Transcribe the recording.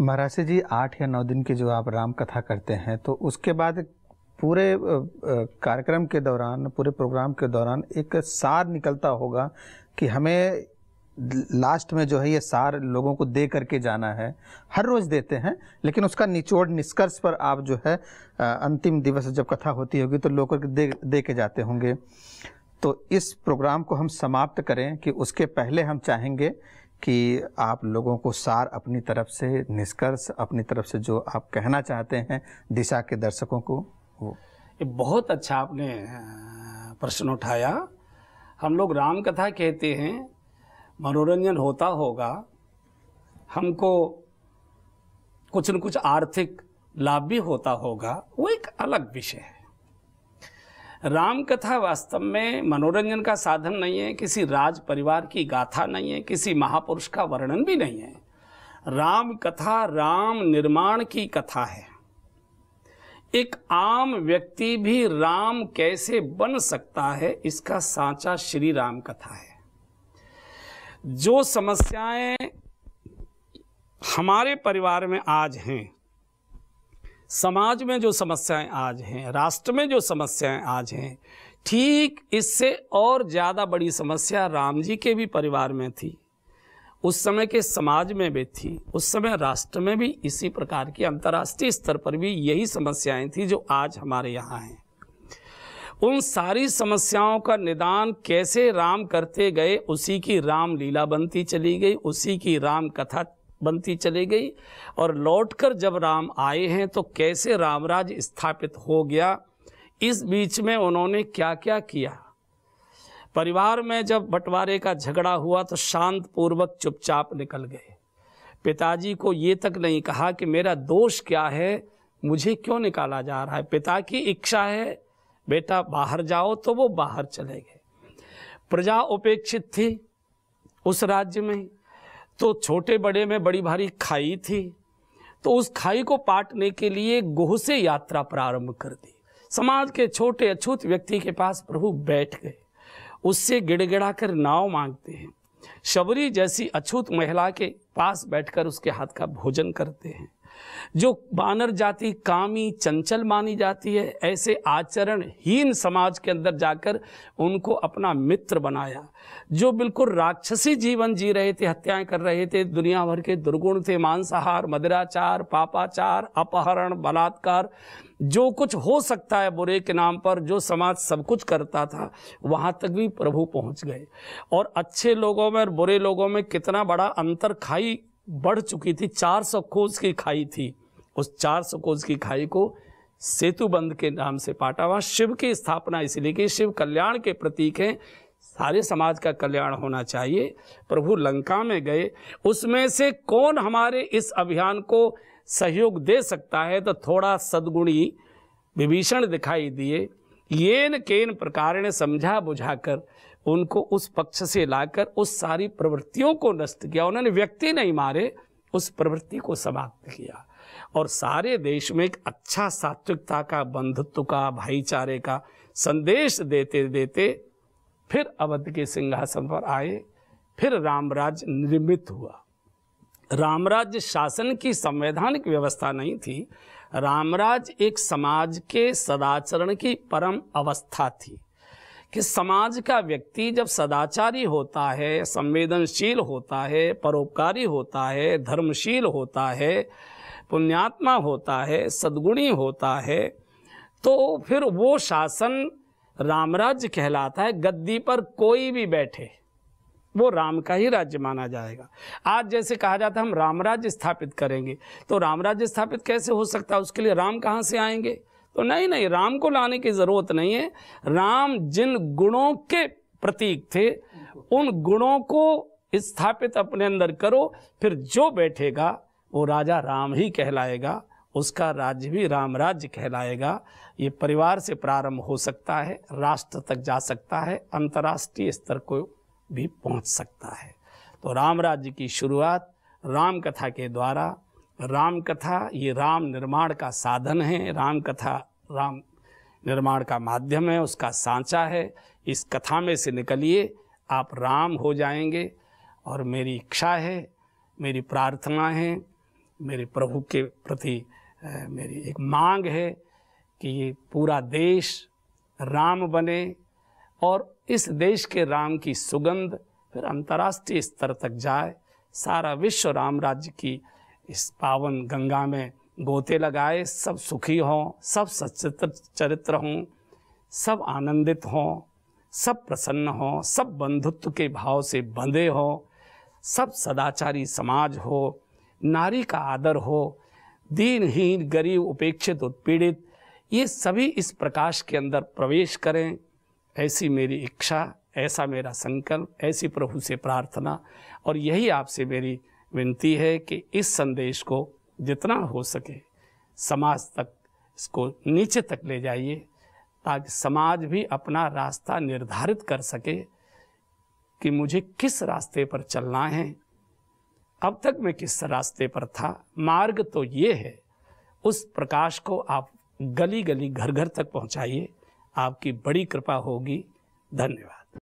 महाराज जी आठ या नौ दिन की जो आप राम कथा करते हैं तो उसके बाद पूरे कार्यक्रम के दौरान पूरे प्रोग्राम के दौरान एक सार निकलता होगा कि हमें लास्ट में जो है ये सार लोगों को दे करके जाना है हर रोज़ देते हैं लेकिन उसका निचोड़ निष्कर्ष पर आप जो है अंतिम दिवस जब कथा होती होगी तो लोग दे दे के जाते होंगे तो इस प्रोग्राम को हम समाप्त करें कि उसके पहले हम चाहेंगे कि आप लोगों को सार अपनी तरफ से निष्कर्ष अपनी तरफ से जो आप कहना चाहते हैं दिशा के दर्शकों को वो ये बहुत अच्छा आपने प्रश्न उठाया हम लोग राम कथा कहते हैं मनोरंजन होता होगा हमको कुछ न कुछ आर्थिक लाभ भी होता होगा वो एक अलग विषय है रामकथा वास्तव में मनोरंजन का साधन नहीं है किसी राज परिवार की गाथा नहीं है किसी महापुरुष का वर्णन भी नहीं है राम कथा राम निर्माण की कथा है एक आम व्यक्ति भी राम कैसे बन सकता है इसका सांचा श्री राम कथा है जो समस्याएं हमारे परिवार में आज हैं समाज में जो समस्याएं आज हैं राष्ट्र में जो समस्याएं आज हैं ठीक इससे और ज़्यादा बड़ी समस्या राम जी के भी परिवार में थी उस समय के समाज में भी थी उस समय राष्ट्र में भी इसी प्रकार की अंतर्राष्ट्रीय स्तर पर भी यही समस्याएं थी जो आज हमारे यहाँ हैं उन सारी समस्याओं का निदान कैसे राम करते गए उसी की राम लीला बनती चली गई उसी की राम कथा बनती चली गई और लौटकर जब राम आए हैं तो कैसे रामराज स्थापित हो गया इस बीच में उन्होंने क्या क्या किया परिवार में जब बंटवारे का झगड़ा हुआ तो शांत पूर्वक चुपचाप निकल गए पिताजी को ये तक नहीं कहा कि मेरा दोष क्या है मुझे क्यों निकाला जा रहा है पिता की इच्छा है बेटा बाहर जाओ तो वो बाहर चले गए प्रजा उपेक्षित थी उस राज्य में तो छोटे बड़े में बड़ी भारी खाई थी तो उस खाई को पाटने के लिए गोह से यात्रा प्रारंभ कर दी समाज के छोटे अछूत व्यक्ति के पास प्रभु बैठ गए उससे गिड़गिड़ा कर नाव मांगते हैं शबरी जैसी अछूत महिला के पास बैठकर उसके हाथ का भोजन करते हैं जो बानर जाति कामी चंचल मानी जाती है ऐसे आचरणहीन समाज के अंदर जाकर उनको अपना मित्र बनाया जो बिल्कुल राक्षसी जीवन जी रहे थे हत्याएं कर रहे थे दुनिया भर के दुर्गुण थे मांसाहार मदिराचार पापाचार अपहरण बलात्कार जो कुछ हो सकता है बुरे के नाम पर जो समाज सब कुछ करता था वहाँ तक भी प्रभु पहुँच गए और अच्छे लोगों में और बुरे लोगों में कितना बड़ा अंतर खाई बढ़ चुकी थी 400 कोस की खाई थी उस 400 कोस की खाई को सेतु बंध के नाम से पाटा हुआ शिव की स्थापना इसलिए कि शिव कल्याण के प्रतीक हैं सारे समाज का कल्याण होना चाहिए प्रभु लंका में गए उसमें से कौन हमारे इस अभियान को सहयोग दे सकता है तो थोड़ा सदगुणी विभीषण दिखाई दिए येन केन प्रकार ने समझा बुझाकर उनको उस पक्ष से लाकर उस सारी प्रवृत्तियों को नष्ट किया उन्होंने व्यक्ति नहीं मारे उस प्रवृत्ति को समाप्त किया और सारे देश में एक अच्छा सात्विकता का बंधुत्व का भाईचारे का संदेश देते देते फिर अवध के सिंहासन पर आए फिर रामराज निर्मित हुआ रामराज शासन की संवैधानिक व्यवस्था नहीं थी रामराज एक समाज के सदाचरण की परम अवस्था थी कि समाज का व्यक्ति जब सदाचारी होता है संवेदनशील होता है परोपकारी होता है धर्मशील होता है पुण्यात्मा होता है सद्गुणी होता है तो फिर वो शासन रामराज्य कहलाता है गद्दी पर कोई भी बैठे वो राम का ही राज्य माना जाएगा आज जैसे कहा जाता है हम रामराज्य स्थापित करेंगे तो रामराज्य स्थापित कैसे हो सकता है उसके लिए राम कहाँ से आएंगे तो नहीं नहीं राम को लाने की ज़रूरत नहीं है राम जिन गुणों के प्रतीक थे उन गुणों को स्थापित अपने अंदर करो फिर जो बैठेगा वो राजा राम ही कहलाएगा उसका राज्य भी राम राज्य कहलाएगा ये परिवार से प्रारंभ हो सकता है राष्ट्र तक जा सकता है अंतर्राष्ट्रीय स्तर को भी पहुंच सकता है तो राम राज्य की शुरुआत राम कथा के द्वारा राम कथा ये राम निर्माण का साधन है राम कथा राम निर्माण का माध्यम है उसका सांचा है इस कथा में से निकलिए आप राम हो जाएंगे और मेरी इच्छा है मेरी प्रार्थना है मेरे प्रभु के प्रति मेरी एक मांग है कि ये पूरा देश राम बने और इस देश के राम की सुगंध फिर अंतर्राष्ट्रीय स्तर तक जाए सारा विश्व राम राज्य की इस पावन गंगा में गोते लगाए सब सुखी हों सब सचित्र चरित्र हों सब आनंदित हों सब प्रसन्न हों सब बंधुत्व के भाव से बंधे हों सब सदाचारी समाज हो नारी का आदर हो दीनहीन गरीब उपेक्षित उत्पीड़ित ये सभी इस प्रकाश के अंदर प्रवेश करें ऐसी मेरी इच्छा ऐसा मेरा संकल्प ऐसी प्रभु से प्रार्थना और यही आपसे मेरी विनती है कि इस संदेश को जितना हो सके समाज तक इसको नीचे तक ले जाइए ताकि समाज भी अपना रास्ता निर्धारित कर सके कि मुझे किस रास्ते पर चलना है अब तक मैं किस रास्ते पर था मार्ग तो ये है उस प्रकाश को आप गली गली घर घर तक पहुंचाइए आपकी बड़ी कृपा होगी धन्यवाद